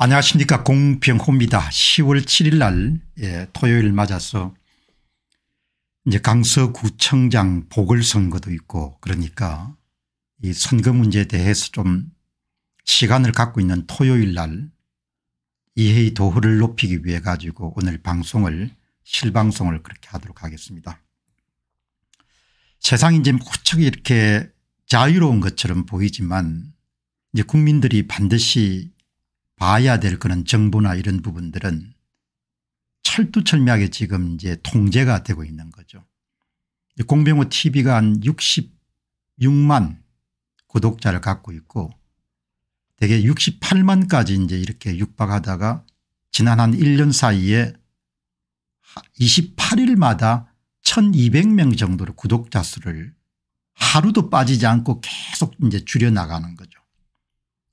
안녕하십니까 공병호입니다. 10월 7일 날 예, 토요일 맞아서 이제 강서구청장 보궐선거도 있고 그러니까 이 선거 문제에 대해서 좀 시간을 갖고 있는 토요일 날 이해의 도호를 높이기 위해 가지고 오늘 방송을 실방송을 그렇게 하도록 하겠습니다. 세상이 이제 무척 이렇게 자유로운 것처럼 보이지만 이제 국민들이 반드시 봐야 될 그런 정보나 이런 부분들은 철두철미하게 지금 이제 통제가 되고 있는 거죠. 공병호 tv가 한 66만 구독자를 갖고 있고 대개 68만까지 이제 이렇게 육박하다가 지난 한 1년 사이에 28일마다 1200명 정도로 구독자 수를 하루도 빠지지 않고 계속 이제 줄여나가는 거죠.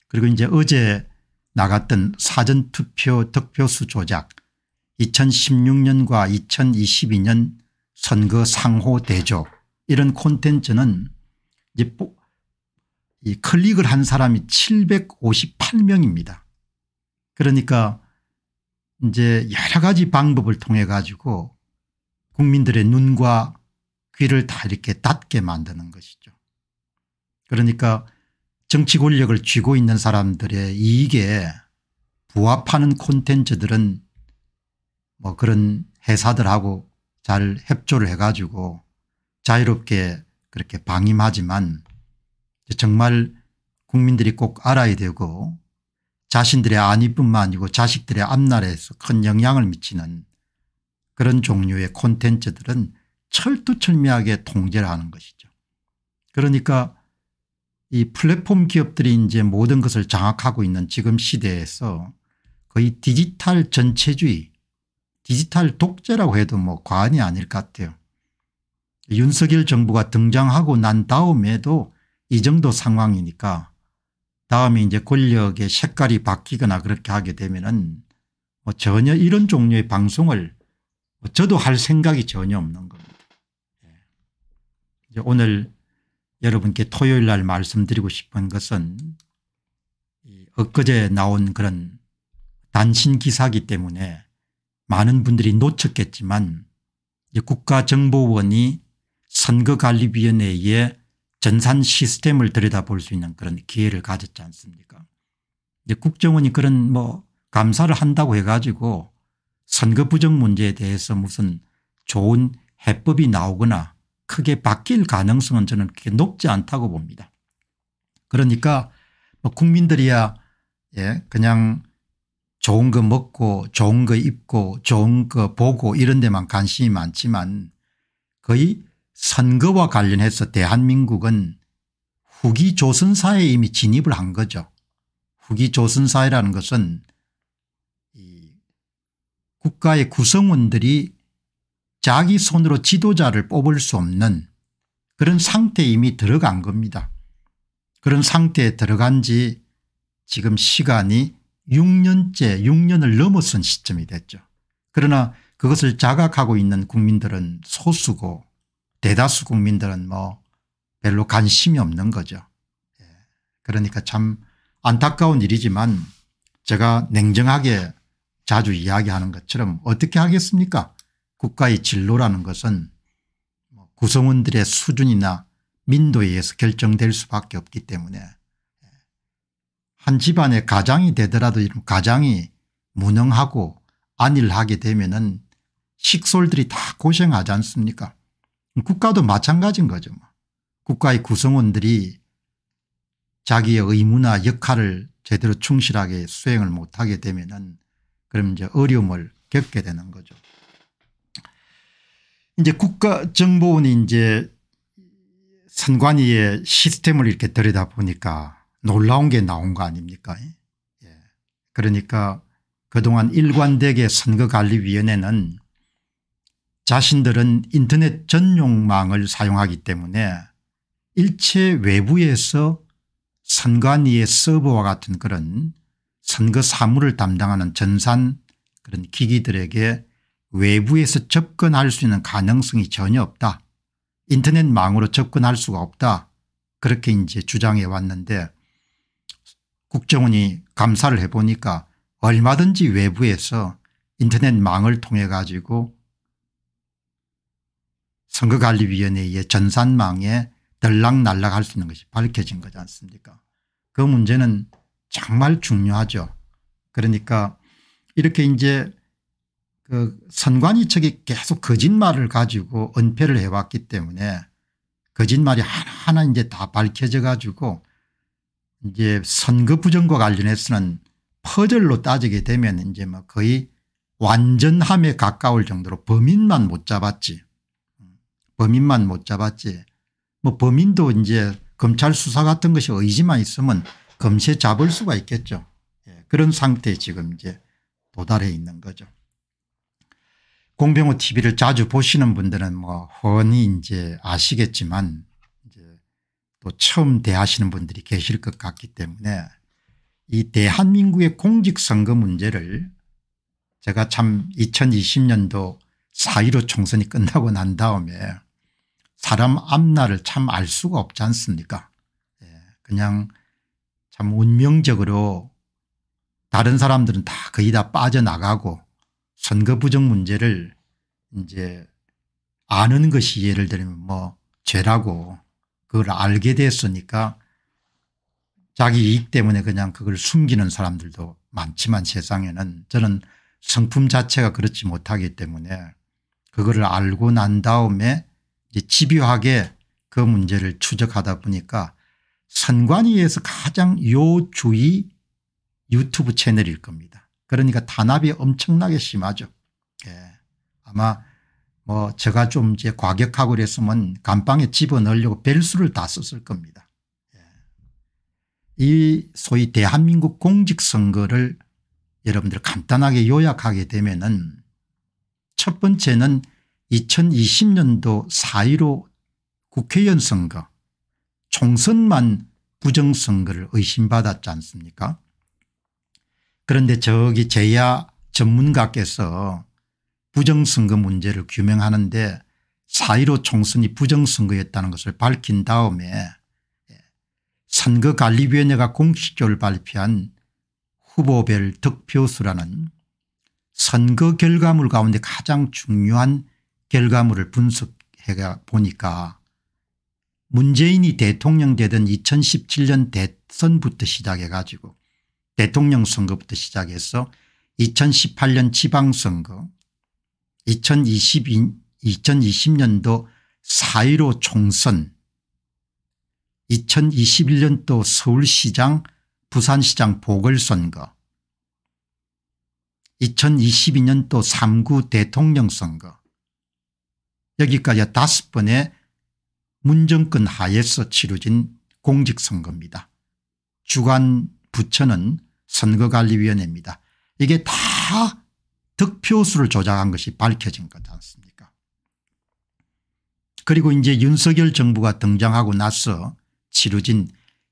그리고 이제 어제 나갔던 사전투표 득표수 조작 2016년과 2022년 선거 상호 대조 이런 콘텐츠는 이제 이 클릭을 한 사람이 758명입니다. 그러니까 이제 여러 가지 방법을 통해 가지고 국민들의 눈과 귀를 다 이렇게 닫게 만드는 것이죠. 그러니까 정치 권력을 쥐고 있는 사람들의 이익에 부합하는 콘텐츠들은 뭐 그런 회사들하고 잘 협조를 해가지고 자유롭게 그렇게 방임하지만 정말 국민들이 꼭 알아야 되고 자신들의 안위뿐만 아니고 자식들의 앞날에서 큰 영향을 미치는 그런 종류의 콘텐츠들은 철두철미하게 통제를 하는 것이죠. 그러니까 이 플랫폼 기업들이 이제 모든 것을 장악하고 있는 지금 시대에서 거의 디지털 전체주의 디지털 독재라고 해도 뭐 과언이 아닐 것 같아요. 윤석열 정부가 등장하고 난 다음에도 이 정도 상황이니까 다음에 이제 권력의 색깔이 바뀌거나 그렇게 하게 되면은 뭐 전혀 이런 종류의 방송을 저도 할 생각이 전혀 없는 겁니다. 예. 이제 오늘 여러분께 토요일 날 말씀드리고 싶은 것은 엊그제 나온 그런 단신 기사기 때문에 많은 분들이 놓쳤겠지만 국가정보원이 선거관리위원회의 전산 시스템을 들여다볼 수 있는 그런 기회를 가졌지 않습니까 국정원이 그런 뭐 감사를 한다고 해가지고 선거 부정 문제에 대해서 무슨 좋은 해법이 나오거나 크게 바뀔 가능성은 저는 그렇게 높지 않다고 봅니다. 그러니까 뭐 국민들이야 예 그냥 좋은 거 먹고 좋은 거 입고 좋은 거 보고 이런 데만 관심이 많지만 거의 선거와 관련해서 대한민국은 후기 조선사에 이미 진입을 한 거죠. 후기 조선사회라는 것은 이 국가의 구성원들이 자기 손으로 지도자를 뽑을 수 없는 그런 상태에 이미 들어간 겁니다. 그런 상태에 들어간 지 지금 시간이 6년째 6년을 넘어선 시점이 됐죠. 그러나 그것을 자각하고 있는 국민들은 소수고 대다수 국민들은 뭐 별로 관심이 없는 거죠. 예. 그러니까 참 안타까운 일이지만 제가 냉정하게 자주 이야기하는 것처럼 어떻게 하겠습니까 국가의 진로라는 것은 뭐 구성원들의 수준이나 민도에 의해서 결정될 수밖에 없기 때문에 예. 한 집안의 가장이 되더라도 이런 가장이 무능하고 안일하게 되면은 식솔들이 다 고생하지 않습니까 국가도 마찬가지인 거죠. 뭐. 국가의 구성원들이 자기의 의무나 역할을 제대로 충실하게 수행을 못하게 되면은 그럼 이제 어려움을 겪게 되는 거죠. 이제 국가정보원이 이제 선관위의 시스템을 이렇게 들여다 보니까 놀라운 게 나온 거 아닙니까? 예. 그러니까 그동안 일관되게 선거관리위원회는 자신들은 인터넷 전용망을 사용하기 때문에 일체 외부에서 선관위의 서버와 같은 그런 선거 사무를 담당하는 전산 그런 기기들에게 외부에서 접근할 수 있는 가능성이 전혀 없다. 인터넷망으로 접근할 수가 없다. 그렇게 이제 주장해 왔는데 국정원이 감사를 해보니까 얼마든지 외부에서 인터넷망을 통해 가지고 선거관리위원회의 전산망에 덜락날락할 수 있는 것이 밝혀진 거지 않습니까 그 문제는 정말 중요하죠. 그러니까 이렇게 이제 그 선관위 측이 계속 거짓말을 가지고 은폐를 해왔기 때문에 거짓말이 하나하나 이제 다 밝혀져 가지고 이제 선거 부정과 관련해서는 퍼즐로 따지게 되면 이제 뭐 거의 완전함에 가까울 정도로 범인만 못 잡았지. 범인만 못 잡았지. 뭐 범인도 이제 검찰 수사 같은 것이 의지만 있으면 검시에 잡을 수가 있겠죠. 예, 그런 상태에 지금 이제 도달해 있는 거죠. 공병호 TV를 자주 보시는 분들은 뭐 흔히 이제 아시겠지만 이제 또 처음 대하시는 분들이 계실 것 같기 때문에 이 대한민국의 공직선거 문제를 제가 참 2020년도 4.15 총선이 끝나고 난 다음에 사람 앞날을 참 알 수가 없지 않습니까 예. 그냥 참 운명적으로 다른 사람들은 다 거의 다 빠져나가고 선거 부정 문제를 이제 아는 것이 예를 들면 뭐 죄라고 그걸 알게 됐으니까 자기 이익 때문에 그냥 그걸 숨기는 사람들도 많지만 세상에는 저는 성품 자체가 그렇지 못하기 때문에 그거를 알고 난 다음에 이제 집요하게 그 문제를 추적하다 보니까 선관위에서 가장 요주의 유튜브 채널일 겁니다. 그러니까 탄압이 엄청나게 심하죠. 예. 아마 뭐 제가 좀 이제 과격하고 그랬으면 감방에 집어넣으려고 벨수를 다 썼을 겁니다. 예. 이 소위 대한민국 공직선거를 여러분들 간단하게 요약하게 되면은 첫 번째는 2020년도 4.15 국회의원 선거 총선만 부정선거를 의심받았지 않습니까 그런데 저기 제야 전문가께서 부정선거 문제를 규명하는데 4.15 총선이 부정선거였다는 것을 밝힌 다음에 선거관리위원회가 공식적으로 발표한 후보별 득표수라는 선거 결과물 가운데 가장 중요한 결과물을 분석해 보니까 문재인이 대통령 되던 2017년 대선부터 시작해 가지고 대통령 선거부터 시작해서 2018년 지방선거 2022, 2020년도 4.15 총선 2021년도 서울시장 부산시장 보궐선거 2022년도 3구 대통령 선거 여기까지 다섯 번의 문정권 하에서 치루진 공직선거입니다. 주관 부처는 선거관리위원회입니다. 이게 다 득표수를 조작한 것이 밝혀진 것 않습니까 그리고 이제 윤석열 정부가 등장하고 나서 치루진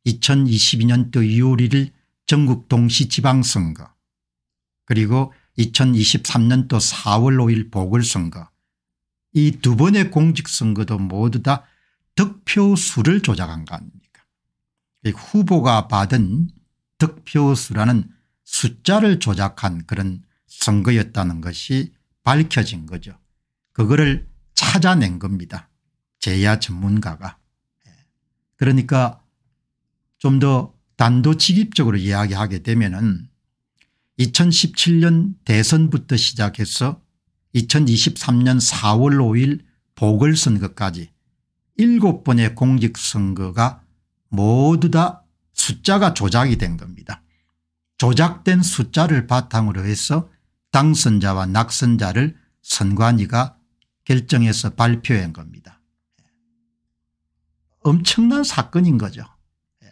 2022년도 6월 1일 전국 동시 지방선거 그리고 2023년도 4월 5일 보궐선거 이 두 번의 공직선거도 모두 다 득표수를 조작한 거 아닙니까 후보가 받은 득표수라는 숫자를 조작한 그런 선거였다는 것이 밝혀진 거죠. 그거를 찾아낸 겁니다. 제야 전문가가. 예. 그러니까 좀 더 단도직입적으로 이야기하게 되면 은 2017년 대선부터 시작해서 2023년 4월 5일 보궐선거까지 7번의 공직선거가 모두 다 숫자가 조작이 된 겁니다. 조작된 숫자를 바탕으로 해서 당선자와 낙선자를 선관위가 결정해서 발표한 겁니다. 엄청난 사건인 거죠. 예.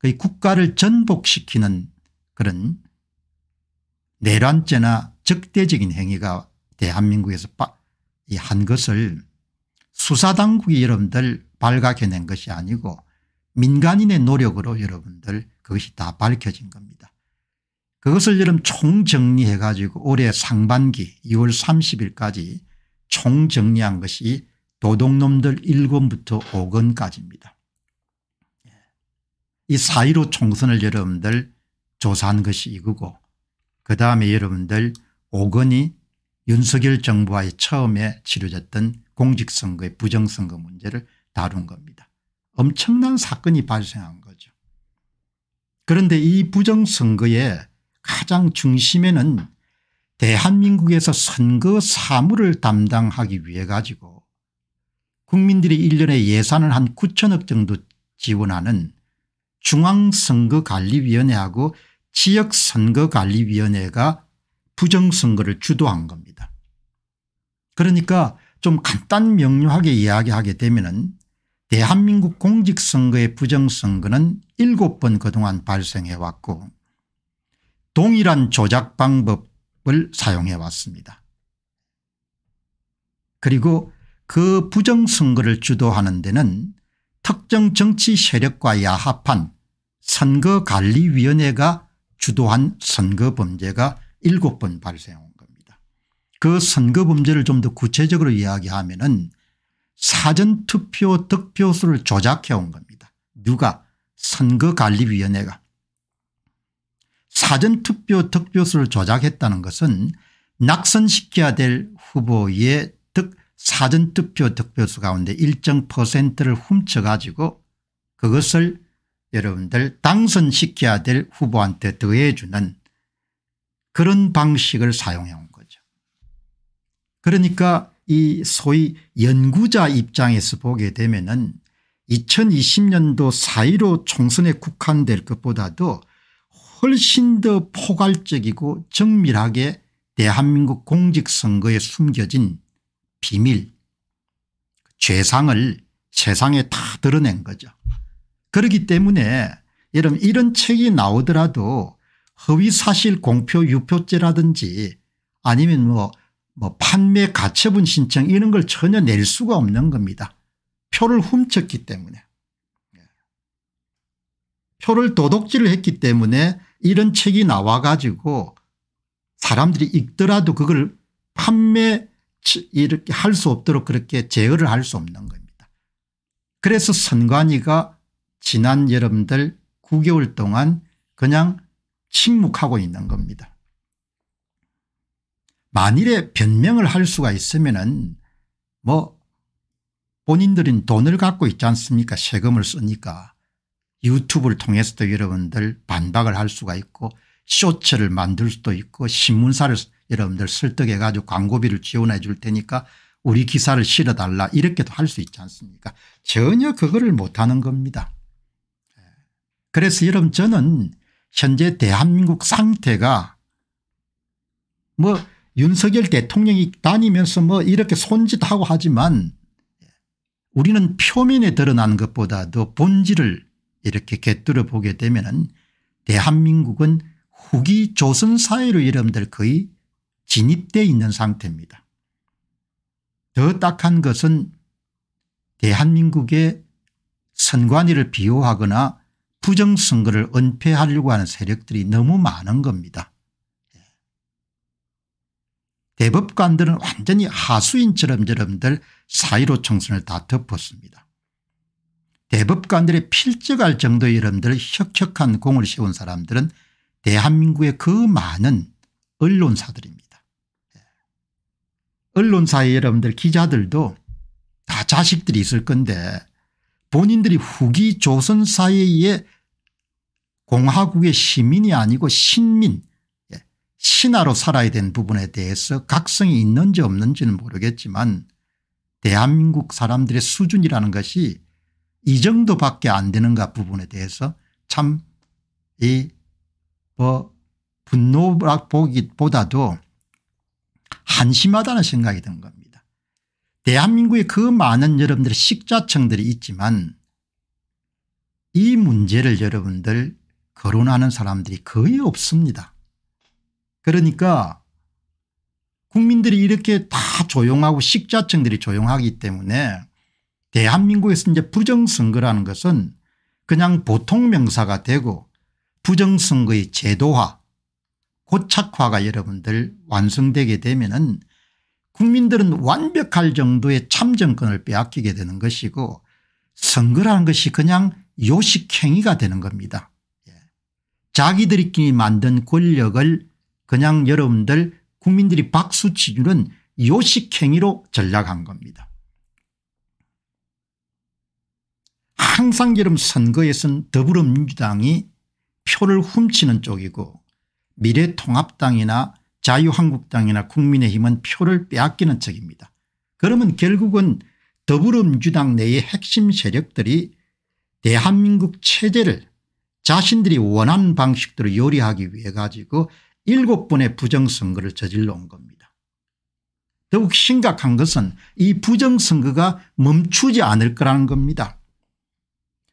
거의 국가를 전복시키는 그런 내란죄나 적대적인 행위가 대한민국에서 한 것을 수사당국이 여러분들 발각해낸 것이 아니고 민간인의 노력으로 여러분들 그것이 다 밝혀진 겁니다. 그것을 여러분 총정리해 가지고 올해 상반기 2월 30일까지 총정리한 것이 도둑놈들 1권부터 5권까지입니다. 예. 이4.15 총선을 여러분들 조사한 것이 이거고 그다음에 여러분들 5권이 윤석열 정부와의 처음에 치러졌던 공직선거의 부정선거 문제를 다룬 겁니다. 엄청난 사건이 발생한 거죠. 그런데 이 부정선거의 가장 중심에는 대한민국에서 선거 사무를 담당하기 위해 가지고 국민들이 1년에 예산을 한 9천억 정도 지원하는 중앙선거관리위원회하고 지역선거관리위원회가 부정선거를 주도한 겁니다. 그러니까 좀 간단 명료하게 이야기하게 되면 대한민국 공직선거의 부정선거는 7번 그동안 발생해 왔고 동일한 조작 방법을 사용해 왔습니다. 그리고 그 부정선거를 주도하는 데는 특정 정치 세력과 야합한 선거관리위원회가 주도한 선거범죄가 7번 발생한 겁니다. 그 선거범죄를 좀 더 구체적으로 이야기하면 은 사전투표 득표수를 조작해 온 겁니다. 누가 선거관리위원회가 사전투표 득표수를 조작했다는 것은 낙선시켜야 될 후보의 득 사전투표 득표수 가운데 일정 퍼센트를 훔쳐가지고 그것을 여러분들 당선시켜야 될 후보한테 더해주는 그런 방식을 사용해 온 거죠. 그러니까 이 소위 연구자 입장에서 보게 되면은 2020년도 4.15 총선에 국한될 것보다도 훨씬 더 포괄적이고 정밀하게 대한민국 공직선거에 숨겨진 비밀 죄상을 세상에 다 드러낸 거죠. 그렇기 때문에 여러분 이런 책이 나오더라도 허위사실 공표 유표죄라든지 아니면 뭐뭐 판매 가처분 신청 이런 걸 전혀 낼 수가 없는 겁니다. 표를 훔쳤기 때문에 예. 표를 도둑질을 했기 때문에 이런 책이 나와 가지고 사람들이 읽더라도 그걸 판매 이렇게 할 수 없도록 그렇게 제어를 할 수 없는 겁니다. 그래서 선관위가 지난 여러분들 9개월 동안 그냥 침묵하고 있는 겁니다. 만일에 변명을 할 수가 있으면은 뭐 본인들은 돈을 갖고 있지 않습니까 세금을 쓰니까 유튜브를 통해서도 여러분들 반박을 할 수가 있고 쇼츠를 만들 수도 있고 신문사를 여러분들 설득해 가지고 광고비를 지원해 줄 테니까 우리 기사를 실어 달라 이렇게도 할 수 있지 않습니까 전혀 그거를 못하는 겁니다. 그래서 여러분 저는 현재 대한민국 상태가 뭐 윤석열 대통령이 다니면서 뭐 이렇게 손짓하고 하지만 우리는 표면에 드러난 것보다 도 본질을 이렇게 곁들여 보게 되면 은 대한민국은 후기 조선사회로 이름들 거의 진입되어 있는 상태입니다. 더 딱한 것은 대한민국의 선관위를 비호하거나 부정선거를 은폐하려고 하는 세력들이 너무 많은 겁니다. 대법관들은 완전히 하수인처럼 저럼들 사이로 총선을 다 덮었습니다. 대법관들의 필적할 정도의 여러분들 혁혁한 공을 세운 사람들은 대한민국의 그 많은 언론사들입니다. 언론사의 여러분들 기자들도 다 자식들이 있을 건데 본인들이 후기 조선사에 의해 공화국의 시민이 아니고 신민 신하로 살아야 된 부분에 대해서 각성이 있는지 없는지는 모르겠지만 대한민국 사람들의 수준이라는 것이 이 정도밖에 안 되는가 부분에 대해서 참이뭐 분노보기보다도 락 한심하다는 생각이 든 겁니다. 대한민국에 그 많은 여러분들의 식자청들이 있지만 이 문제를 여러분들 거론하는 사람들이 거의 없습니다. 그러니까 국민들이 이렇게 다 조용하고 식자층들이 조용하기 때문에 대한민국에서 이제 부정선거라는 것은 그냥 보통 명사가 되고 부정선거의 제도화 고착화가 여러분들 완성되게 되면은 국민들은 완벽할 정도의 참정권을 빼앗기게 되는 것이고 선거라는 것이 그냥 요식행위가 되는 겁니다. 예. 자기들끼리 만든 권력을 그냥 여러분들 국민들이 박수치주는 요식행위로 전락한 겁니다. 항상 여름 선거에선 더불어민주당이 표를 훔치는 쪽이고 미래통합당이나 자유한국당이나 국민의힘은 표를 빼앗기는 쪽입니다. 그러면 결국은 더불어민주당 내의 핵심 세력들이 대한민국 체제를 자신들이 원하는 방식대로 요리하기 위해 가지고 7번의 부정선거를 저질러 온 겁니다. 더욱 심각한 것은 이 부정선거가 멈추지 않을 거라는 겁니다.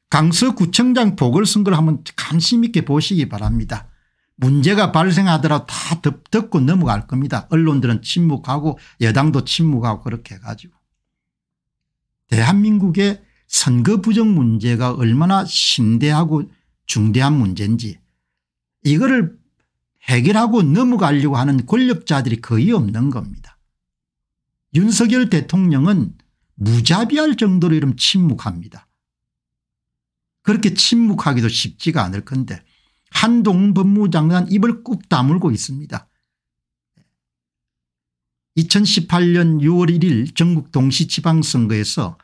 강서구청장 보궐선거를 한번 관심 있게 보시기 바랍니다. 문제가 발생하더라도 다듣고 넘어갈 겁니다. 언론들은 침묵하고 여당도 침묵하고 그렇게 해가지고. 대한민국의 선거 부정 문제가 얼마나 심대하고 중대한 문제인지 이거를 해결하고 넘어가려고 하는 권력자들이 거의 없는 겁니다. 윤석열 대통령은 무자비할 정도로 이름 침묵합니다. 그렇게 침묵하기도 쉽지가 않을 건데 한동훈 법무장관 입을 꾹 다물고 있습니다. 2018년 6월 1일 전국 동시지방선거에서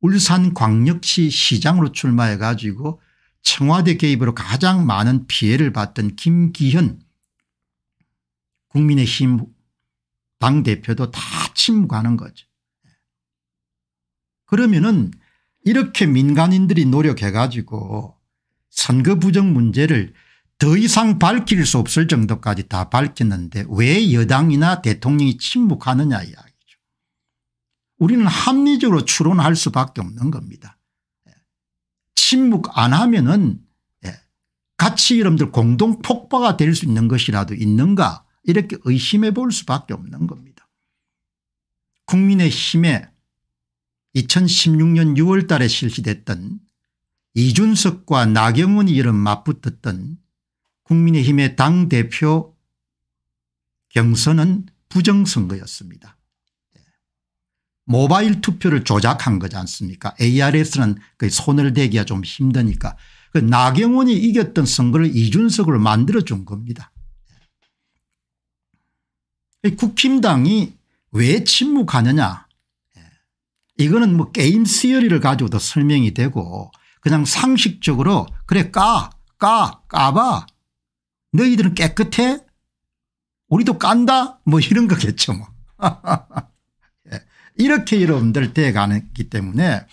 울산광역시 시장으로 출마해 가지고 청와대 개입으로 가장 많은 피해를 받던 김기현 국민의힘 당대표도 다 침묵하는 거죠. 그러면은 이렇게 민간인들이 노력해 가지고 선거 부정 문제를 더 이상 밝힐 수 없을 정도까지 다 밝혔는데 왜 여당이나 대통령이 침묵하느냐 이야기죠. 우리는 합리적으로 추론할 수밖에 없는 겁니다. 침묵 안 하면은 예, 같이 여러분들 공동 폭파가 될 수 있는 것이라도 있는가 이렇게 의심해 볼 수밖에 없는 겁니다. 국민의힘에 2016년 6월 달에 실시됐던 이준석과 나경원이 이런 맞붙었던 국민의힘의 당대표 경선은 부정선거였습니다. 모바일 투표를 조작한 거지 않습니까 ARS는 그 손을 대기가 좀 힘드니까 그 나경원이 이겼던 선거를 이준석으로 만들어준 겁니다. 국힘당이 왜 침묵하느냐 예. 이거는 뭐 게임 시어리를 가지고도 설명이 되고 그냥 상식적으로 그래 까 까, 까봐 너희들은 깨끗해 우리도 깐다 뭐 이런 거겠죠 뭐 이렇게 여러분들 돼가기 때문에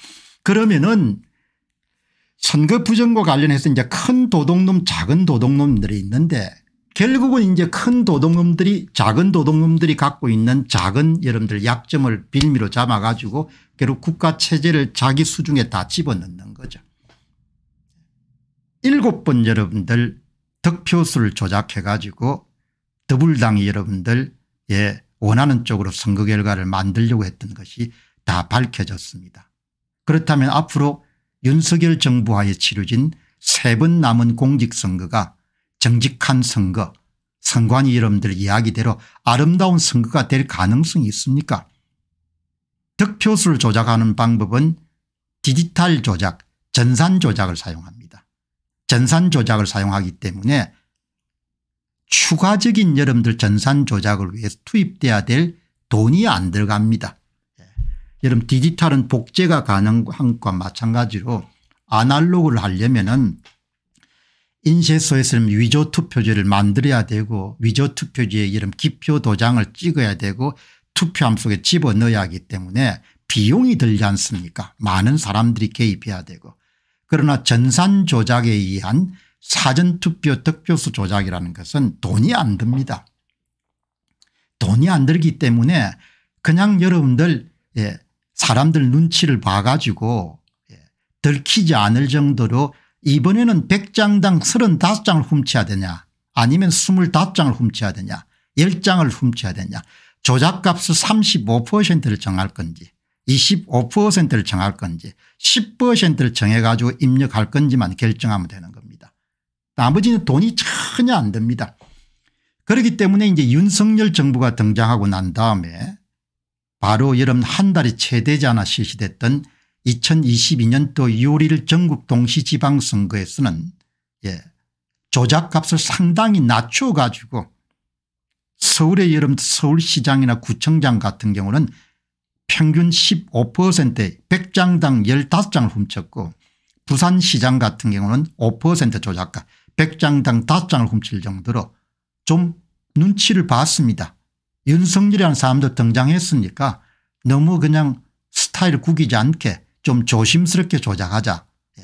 그러면은 선거 부정과 관련해서 이제 큰 도둑놈 작은 도둑놈들이 있는데 결국은 이제 큰 도둑놈들이 작은 도둑놈들이 갖고 있는 작은 여러분들 약점을 빌미로 잡아 가지고 결국 국가 체제를 자기 수중에 다 집어넣는 거죠. 일곱 번 여러분들 득표수를 조작해 가지고 더불당이 여러분들 예 원하는 쪽으로 선거 결과를 만들려고 했던 것이 다 밝혀졌습니다. 그렇다면 앞으로 윤석열 정부와의 치러진 세 번 남은 공직선거가 정직한 선거 선관위 여러분들 이야기대로 아름다운 선거가 될 가능성이 있습니까 득표수를 조작하는 방법은 디지털 조작 전산 조작을 사용합니다. 전산 조작을 사용하기 때문에 추가적인 여러분들 전산 조작을 위해서 투입돼야 될 돈이 안 들어갑니다. 예. 여러분 디지털은 복제가 가능한 것과 마찬가지로 아날로그를 하려면은 인쇄소에서 위조 투표지를 만들어야 되고 위조 투표지에 이런 기표 도장을 찍어야 되고 투표함 속에 집어넣어야 하기 때문에 비용이 들지 않습니까 많은 사람들이 개입해야 되고 그러나 전산 조작에 의한 사전투표 득표수 조작이라는 것은 돈이 안 듭니다. 돈이 안 들기 때문에 그냥 여러분들 예, 사람들 눈치를 봐가지고 예, 들키지 않을 정도로 이번에는 100장당 35장을 훔쳐야 되냐 아니면 25장을 훔쳐야 되냐 10장을 훔쳐야 되냐 조작값을 35%를 정할 건지 25%를 정할 건지 10%를 정해가지고 입력할 건지만 결정하면 되는 나머지는 돈이 전혀 안됩니다 그렇기 때문에 이제 윤석열 정부가 등장하고 난 다음에 바로 여름 한 달이 채 되지 않아 실시됐던 2022년도 6월 1일 전국 동시지방선거에서는 예, 조작값을 상당히 낮춰 가지고 서울의 여름 서울시장이나 구청장 같은 경우는 평균 15%에 100장당 15장을 훔쳤고 부산시장 같은 경우는 5% 조작값 100장당 5장을 훔칠 정도로 좀 눈치를 봤습니다. 윤석열이라는 사람도 등장했으니까 너무 그냥 스타일 을 구기지 않게 좀 조심스럽게 조작하자. 예.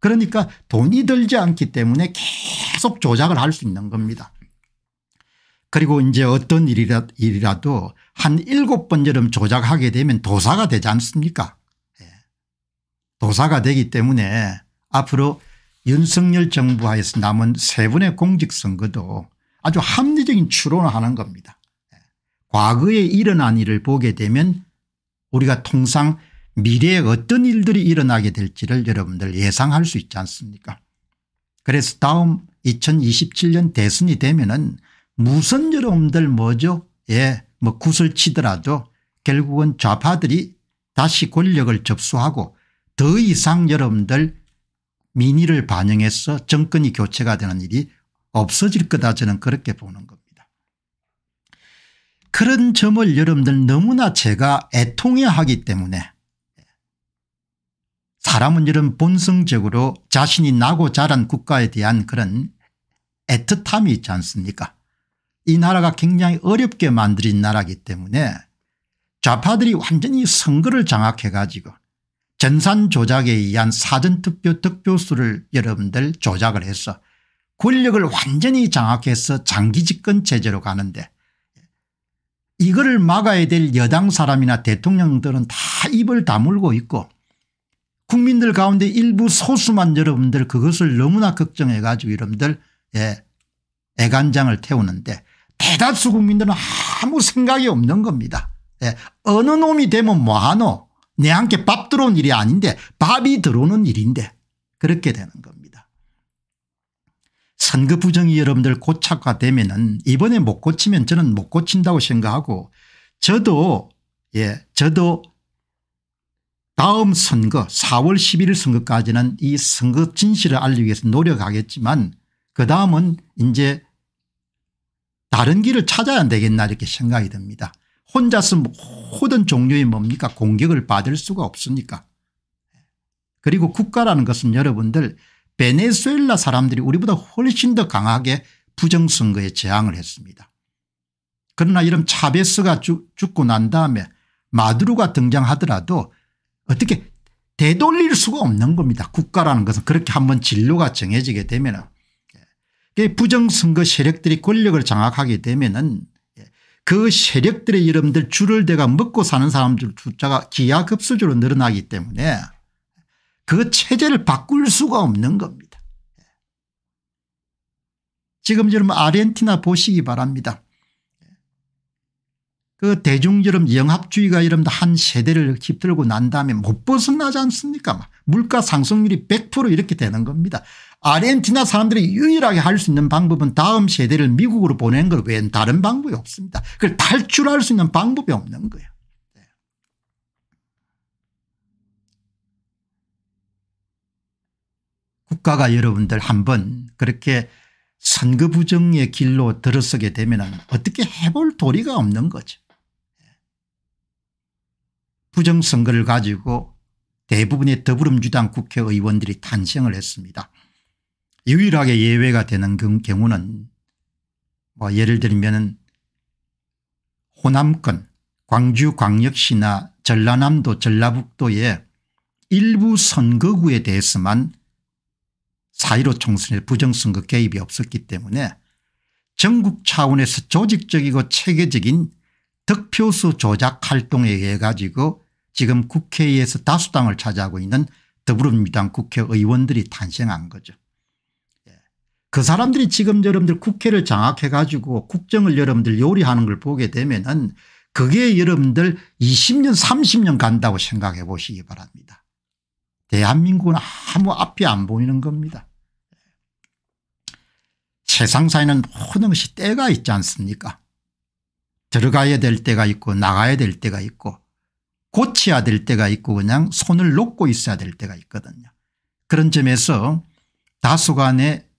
그러니까 돈이 들지 않기 때문에 계속 조작을 할 수 있는 겁니다. 그리고 이제 어떤 일이라, 도한 일곱 번째럼 조작하게 되면 도사가 되지 않습니까 예. 도사가 되기 때문에 앞으로 윤석열 정부 하에서 남은 세 분의 공직선거도 아주 합리적인 추론을 하는 겁니다. 과거에 일어난 일을 보게 되면 우리가 통상 미래에 어떤 일들이 일어나게 될지를 여러분들 예상할 수 있지 않습니까 그래서 다음 2027년 대선이 되면 은 무슨 여러분들 뭐죠 예, 뭐 구슬 치더라도 결국은 좌파들이 다시 권력을 접수하고 더 이상 여러분들 민의를 반영해서 정권이 교체가 되는 일이 없어질 거다 저는 그렇게 보는 겁니다. 그런 점을 여러분들 너무나 제가 애통해 하기 때문에 사람은 이런 본성적으로 자신이 나고 자란 국가에 대한 그런 애틋함이 있지 않습니까 이 나라가 굉장히 어렵게 만들인 나라기 때문에 좌파들이 완전히 선거를 장악해 가지고 전산 조작에 의한 사전투표 득표수를 여러분들 조작을 해서 권력을 완전히 장악해서 장기 집권 체제로 가는데 이거를 막아야 될 여당 사람이나 대통령들은 다 입을 다물고 있고 국민들 가운데 일부 소수만 여러분들 그것을 너무나 걱정해 가지고 여러분들 예, 애간장을 태우는데 대다수 국민들은 아무 생각이 없는 겁니다. 예, 어느 놈이 되면 뭐하노 내한테 밥 들어온 일이 아닌데 밥이 들어오는 일인데 그렇게 되는 겁니다. 선거 부정이 여러분들 고착화되면 은 이번에 못 고치면 저는 못 고친다고 생각하고 저도 예 저도 다음 선거 4월 11일 선거까지는 이 선거 진실을 알리기 위해서 노력하겠지만 그 다음은 이제 다른 길을 찾아야 되겠나 이렇게 생각이 듭니다. 혼자서 모든 종류의 뭡니까 공격을 받을 수가 없으니까. 그리고 국가라는 것은 여러분들 베네수엘라 사람들이 우리보다 훨씬 더 강하게 부정선거에 저항을 했습니다. 그러나 이런 차베스가 죽, 고난 다음에 마두로가 등장하더라도 어떻게 되돌릴 수가 없는 겁니다. 국가라는 것은 그렇게 한번 진로가 정해지게 되면 예. 부정선거 세력들이 권력을 장악하게 되면 은그 세력들의 이름들 줄을 대가 먹고 사는 사람들 숫자가 기하급수적으로 늘어나기 때문에 그 체제를 바꿀 수가 없는 겁니다. 지금 여러분 아르헨티나 보시기 바랍니다. 그 대중 여름 영합주의가 여러분 한 세대를 깃들고 난 다음에 못 벗어나지 않습니까? 물가 상승률이 100% 이렇게 되는 겁니다. 아르헨티나 사람들이 유일하게 할 수 있는 방법은 다음 세대를 미국으로 보낸 걸 외엔 다른 방법이 없습니다. 그걸 탈출할 수 있는 방법이 없는 거예요. 네. 국가가 여러분들 한번 그렇게 선거 부정의 길로 들어서게 되면 어떻게 해볼 도리가 없는 거죠. 네. 부정선거를 가지고 대부분의 더불어민주당 국회의원들이 탄생을 했습니다. 유일하게 예외가 되는 그 경우는 뭐 예를 들면 호남권 광주광역시나 전라남도 전라북도의 일부 선거구에 대해서만 4.15 총선의 부정선거 개입이 없었기 때문에 전국 차원에서 조직적이고 체계적인 득표수 조작 활동에 의해 가지고 지금 국회에서 다수당을 차지하고 있는 더불어민주당 국회의원들이 탄생한 거죠. 그 사람들이 지금 여러분들 국회를 장악해 가지고 국정을 여러분들 요리하는 걸 보게 되면은 그게 여러분들 20년 30년 간다고 생각해 보시기 바랍니다. 대한민국은 아무 앞이 안 보이는 겁니다. 세상사에는 모든 것이 때가 있지 않습니까 들어가야 될 때가 있고 나가야 될 때가 있고 고쳐야 될 때가 있고 그냥 손을 놓고 있어야 될 때가 있거든요. 그런 점에서 다수간의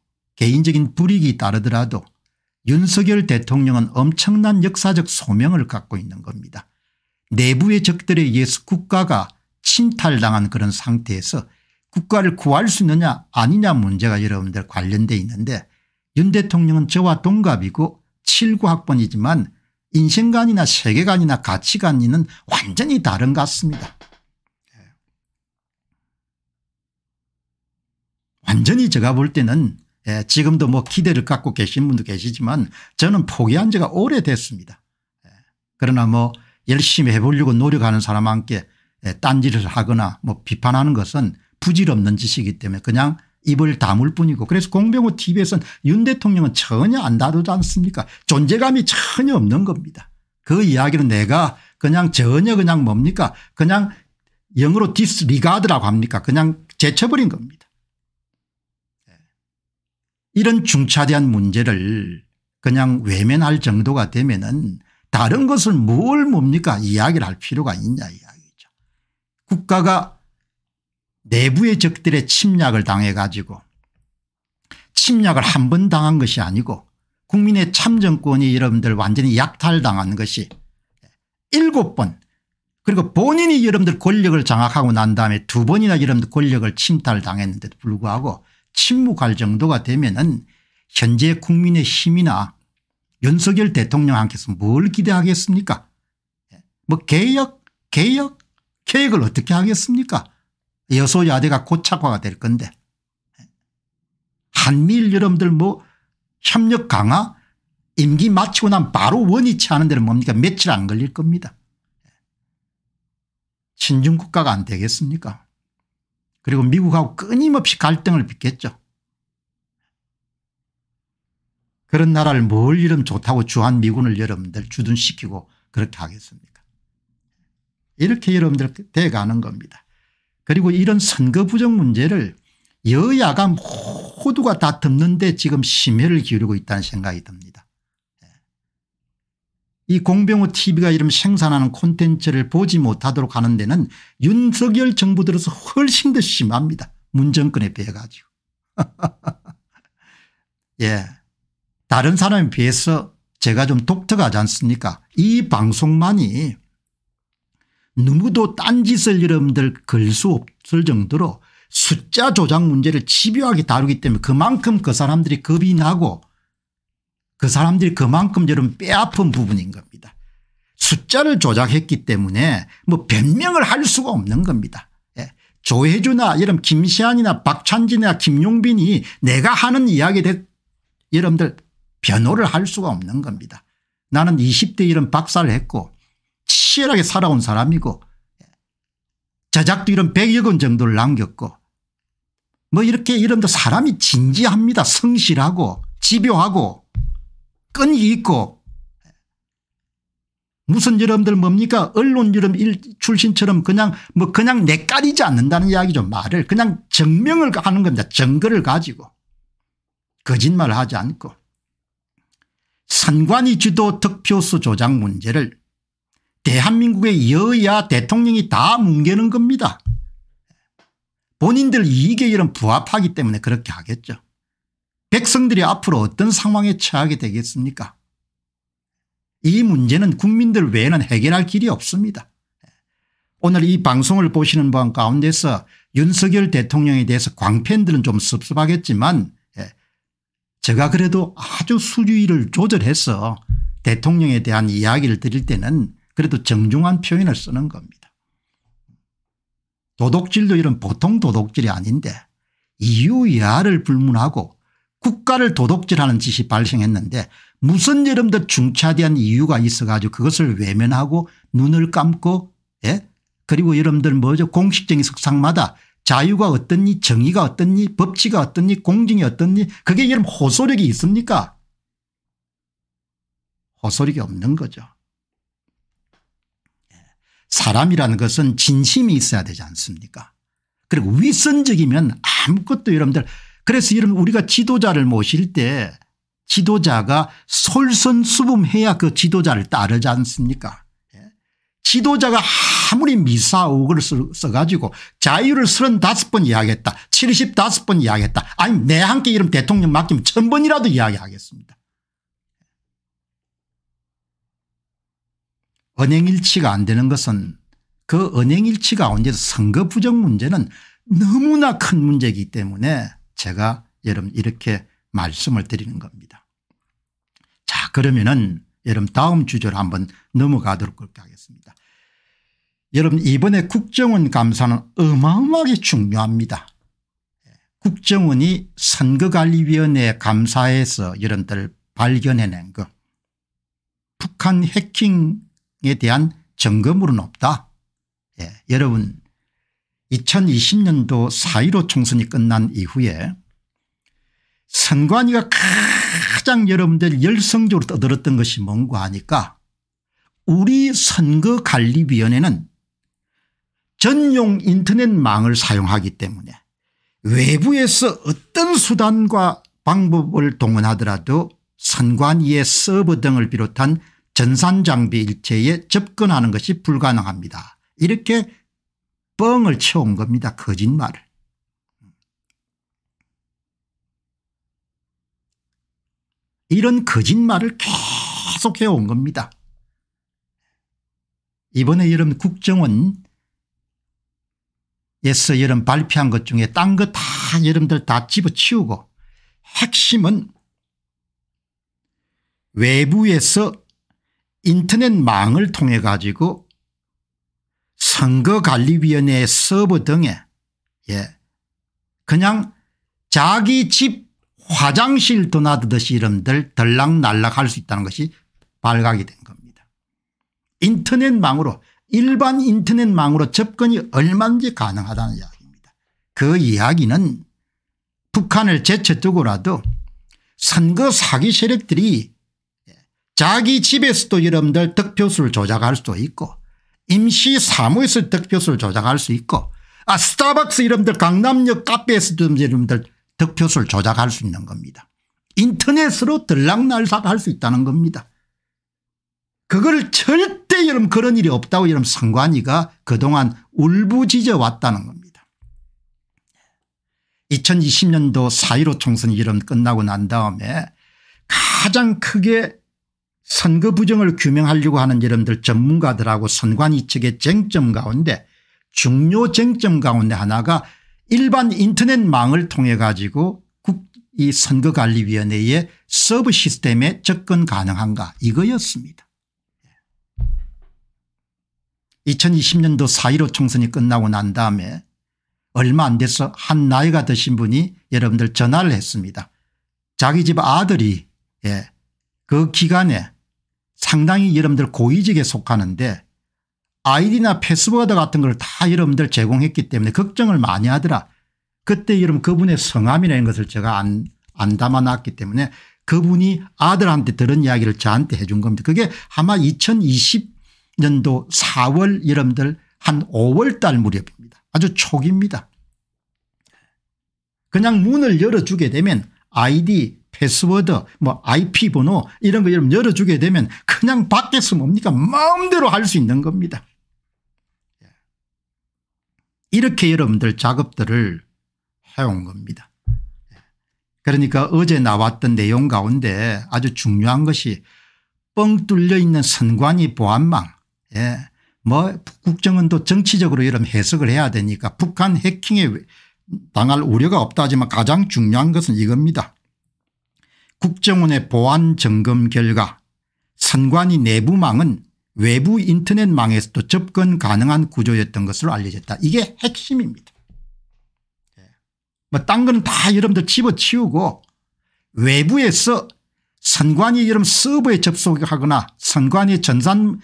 개인적인 불이익이 따르더라도 윤석열 대통령은 엄청난 역사적 소명을 갖고 있는 겁니다. 내부의 적들에 의해서 국가가 침탈당한 그런 상태에서 국가를 구할 수 있느냐 아니냐 문제가 여러분들 관련돼 있는데 윤 대통령은 저와 동갑이고 7구 학번이지만 인생관이나 세계관이나 가치관이는 완전히 다른 것 같습니다. 예. 완전히 제가 볼 때는 예, 지금도 뭐 기대를 갖고 계신 분도 계시지만 저는 포기한 지가 오래됐습니다. 예, 그러나 뭐 열심히 해보려고 노력하는 사람 함께 예, 딴지를 하거나 뭐 비판하는 것은 부질없는 짓이기 때문에 그냥 입을 다물 뿐이고 그래서 공병호 TV에서는 윤 대통령은 전혀 안 다루지 않습니까 존재감이 전혀 없는 겁니다. 그 이야기는 내가 그냥 전혀 그냥 뭡니까 그냥 영어로 디스리가드라고 합니까 그냥 제쳐버린 겁니다. 이런 중차대한 문제를 그냥 외면할 정도가 되면은 다른 것을 뭘 뭡니까 이야기를 할 필요가 있냐 이야기죠. 국가가 내부의 적들의 침략을 당해 가지고 침략을 한 번 당한 것이 아니고 국민의 참정권이 여러분들 완전히 약탈당한 것이 일곱 번 그리고 본인이 여러분들 권력을 장악하고 난 다음에 두 번이나 여러분들 권력을 침탈당했는데도 불구하고 침묵할 정도가 되면 현재 국민의 힘이나 윤석열 대통령한테서 뭘 기대하겠습니까 예, 뭐 개혁 개혁 계획을 어떻게 하겠습니까 여소야대가 고착화가 될 건데 예, 한미일 여러분들 뭐 협력 강화 임기 마치고 난 바로 원위치 하는 데는 뭡니까 며칠 안 걸릴 겁니다. 신중국가가 예, 안 되겠습니까 그리고 미국하고 끊임없이 갈등을 빚겠죠. 그런 나라를 뭘 이름 좋다고 주한미군을 여러분들 주둔시키고 그렇게 하겠습니까 이렇게 여러분들 돼가는 겁니다. 그리고 이런 선거 부정 문제를 여야가 모두가 다 덮는데 지금 심혈을 기울이고 있다는 생각이 듭니다. 이 공병호 tv가 이름 생산하는 콘텐츠를 보지 못하도록 하는 데는 윤석열 정부 들어서 훨씬 더 심합니다. 문정권에 비해 가지고. 예. 다른 사람에 비해서 제가 좀 독특하지 않습니까 이 방송만이 누구도 딴짓을 여러분들 걸 수 없을 정도로 숫자 조작 문제를 집요하게 다루기 때문에 그만큼 그 사람들이 겁이 나고 그 사람들이 그만큼 저는 뼈아픈 부분인 겁니다. 숫자를 조작했기 때문에 뭐 변명을 할 수가 없는 겁니다. 예. 조혜주나 여러 김시안이나 박찬진이나 김용빈이 내가 하는 이야기에 대해 여러분들 변호를 할 수가 없는 겁니다. 나는 20대 이런 박사를 했고 치열하게 살아온 사람이고 저작도 예. 이런 100여 권 정도를 남겼고 뭐 이렇게 이런 사람이 진지합니다. 성실하고 집요하고 끈이 있고 무슨 여러분들 뭡니까 언론 여름 출신처럼 그냥 뭐 그냥 내까리지 않는다는 이야기죠 말을 그냥 증명을 하는 겁니다 증거를 가지고 거짓말을 하지 않고 선관위 주도 득표수 조작 문제를 대한민국의 여야 대통령이 다 뭉개는 겁니다. 본인들 이익에 이런 부합하기 때문에 그렇게 하겠죠. 백성들이 앞으로 어떤 상황에 처하게 되겠습니까 이 문제는 국민들 외에는 해결할 길이 없습니다. 오늘 이 방송을 보시는 분 가운데서 윤석열 대통령에 대해서 광팬들은 좀 섭섭하겠지만 예, 제가 그래도 아주 수위를 조절해서 대통령에 대한 이야기를 드릴 때는 그래도 정중한 표현을 쓰는 겁니다. 도덕질도 이런 보통 도덕질이 아닌데 이유 야를 불문하고 국가를 도둑질하는 짓이 발생했는데 무슨 여러분들 중차대한 이유가 있어 가지고 그것을 외면하고 눈을 감고 예 그리고 여러분들 뭐죠 공식적인 석상마다 자유가 어떻니 정의가 어떻니 법치가 어떻니 공정이 어떻니 그게 여러분 호소력이 있습니까 호소력이 없는 거죠. 예. 사람이라는 것은 진심이 있어야 되지 않습니까 그리고 위선적이면 아무것도 여러분들 그래서 이런 우리가 지도자를 모실 때 지도자가 솔선수범해야 그 지도자를 따르지 않습니까 예. 지도자가 아무리 미사옥을 써가지고 자유를 35번 이야기했다 75번 이야기했다 아니 내 함께 이름 대통령 맡기면 천번이라도 이야기하겠습니다. 은행일치가안 되는 것은 그은행일치가 언제 선거 부정 문제는 너무나 큰 문제이기 때문에 제가 여러분 이렇게 말씀을 드리는 겁니다. 자 그러면은 여러분 다음 주제로 한번 넘어가도록 그렇게 하겠습니다. 여러분 이번에 국정원 감사는 어마어마하게 중요합니다. 예, 국정원이 선거관리위원회 감사에서 여러분들 발견해낸 것 북한 해킹에 대한 점검으로 높다. 예, 여러분 2020년도 4.15 총선이 끝난 이후에 선관위가 가장 여러분들 열성적으로 떠들었던 것이 뭔가 하니까 우리 선거관리위원회는 전용 인터넷망을 사용하기 때문에 외부에서 어떤 수단과 방법을 동원하더라도 선관위의 서버 등을 비롯한 전산장비 일체에 접근하는 것이 불가능합니다. 이렇게 뻥을 채운 겁니다. 거짓말을. 이런 거짓말을 계속해 온 겁니다. 이번에 여름 국정원 에서 여름 발표한 것 중에 딴 거 다 여러분들 다 집어치우고 핵심은 외부에서 인터넷망을 통해 가지고 선거관리위원회 서버 등에 예 그냥 자기 집 화장실 도나듯이 이름들 덜락날락할 수 있다는 것이 발각이 된 겁니다. 인터넷망으로 일반 인터넷망으로 접근이 얼마든지 가능하다는 이야기입니다. 그 이야기는 북한을 제쳐두고라도 선거 사기 세력들이 자기 집에서도 여러분들 득표수를 조작할 수도 있고 임시 사무실 에 득표수를 조작할 수 있고 아 스타벅스 이름들 강남역 카페에서 이름들 득표수를 조작할 수 있는 겁니다. 인터넷으로 들락날락할수 있다는 겁니다. 그걸 절대 여러분 그런 일이 없다고 여러분 선관위가 그동안 울부짖어 왔다는 겁니다. 2020년도 4.15 총선이 여러분 끝나고 난 다음에 가장 크게 선거 부정을 규명하려고 하는 여러분들 전문가들하고 선관위 측의 쟁점 가운데 중요 쟁점 가운데 하나가 일반 인터넷망을 통해 가지고 국이 선거관리위원회의 서브 시스템에 접근 가능한가 이거였습니다. 2020년도 예. 4.15 총선이 끝나고 난 다음에 얼마 안 돼서 한 나이가 드신 분이 여러분들 전화를 했습니다. 자기 집 아들이 예, 그 기간에 상당히 여러분들 고위직에 속하는데 아이디나 패스워드 같은 걸 다 여러분들 제공했기 때문에 걱정을 많이 하더라. 그때 여러분 그분의 성함이라는 것을 제가 안, 안 담아놨기 때문에 그분이 아들한테 들은 이야기를 저한테 해준 겁니다. 그게 아마 2020년도 4월 여러분들 한 5월 달 무렵입니다. 아주 초기입니다. 그냥 문을 열어주게 되면 아이디 패스워드 뭐 IP번호 이런 거 여러분 열어주게 되면 그냥 밖에서 뭡니까 마음대로 할 수 있는 겁니다. 예. 이렇게 여러분들 작업들을 해온 겁니다. 예. 그러니까 어제 나왔던 내용 가운데 아주 중요한 것이 뻥 뚫려 있는 선관위 보안망 예. 뭐 국정원도 정치적으로 이런 해석을 해야 되니까 북한 해킹에 당할 우려가 없다 하지만 가장 중요한 것은 이겁니다. 국정원의 보안 점검 결과 선관위 내부망은 외부 인터넷망에서도 접근 가능한 구조였던 것으로 알려졌다. 이게 핵심입니다. 예. 뭐딴 거는 다 여러분들 집어치우고 외부에서 선관위 이름 서버에 접속하거나 선관위 전산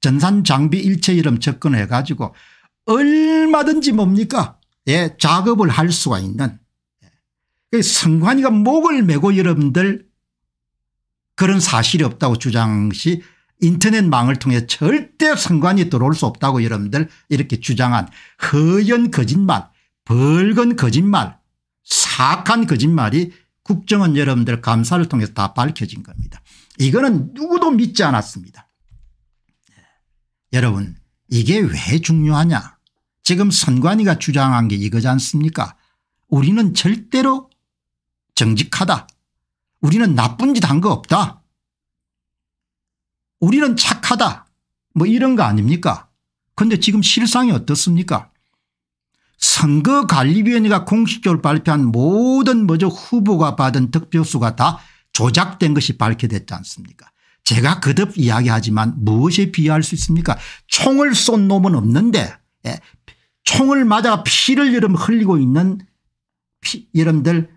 전산 장비 일체 이름 접근해 가지고 얼마든지 뭡니까 예 작업을 할 수가 있는 선관위가 그 목을 메고 여러분들 그런 사실이 없다고 주장시 인터넷망을 통해 절대 선관위 들어올 수 없다고 여러분들 이렇게 주장한 허연 거짓말 벌건 거짓말 사악한 거짓말이 국정원 여러분들 감사를 통해서 다 밝혀진 겁니다. 이거는 누구도 믿지 않았습니다. 예. 여러분 이게 왜 중요하냐 지금 선관위가 주장한 게 이거지 않습니까 우리는 절대로 정직하다. 우리는 나쁜 짓 한 거 없다. 우리는 착하다. 뭐 이런 거 아닙니까? 근데 지금 실상이 어떻습니까? 선거관리위원회가 공식적으로 발표한 모든 뭐죠 후보가 받은 득표수가 다 조작된 것이 밝혀됐지 않습니까? 제가 거듭 이야기하지만 무엇에 비유할 수 있습니까? 총을 쏜 놈은 없는데 예, 총을 맞아 피를 여름 흘리고 있는 피, 여러분들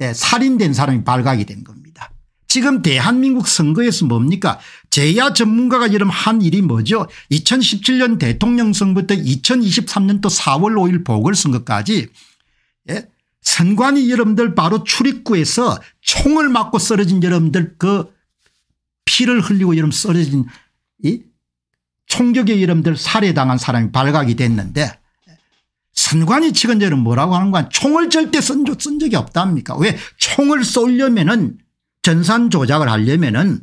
예, 살인된 사람이 발각이 된 겁니다. 지금 대한민국 선거에서 뭡니까 제야 전문가가 이름 한 일이 뭐죠 2017년 대통령 선부터 2023년도 4월 5일 보궐선거까지 예? 선관위 여러분들 바로 출입구에서 총을 맞고 쓰러진 여러분들 그 피를 흘리고 여러분 쓰러진 이 총격에 여러분들 살해당한 사람이 발각이 됐는데 선관위 측은제는 뭐라고 하는 거 총을 절대 쓴, 쓴 적이 없답니까 왜 총을 쏠려면 은 전산 조작을 하려면 은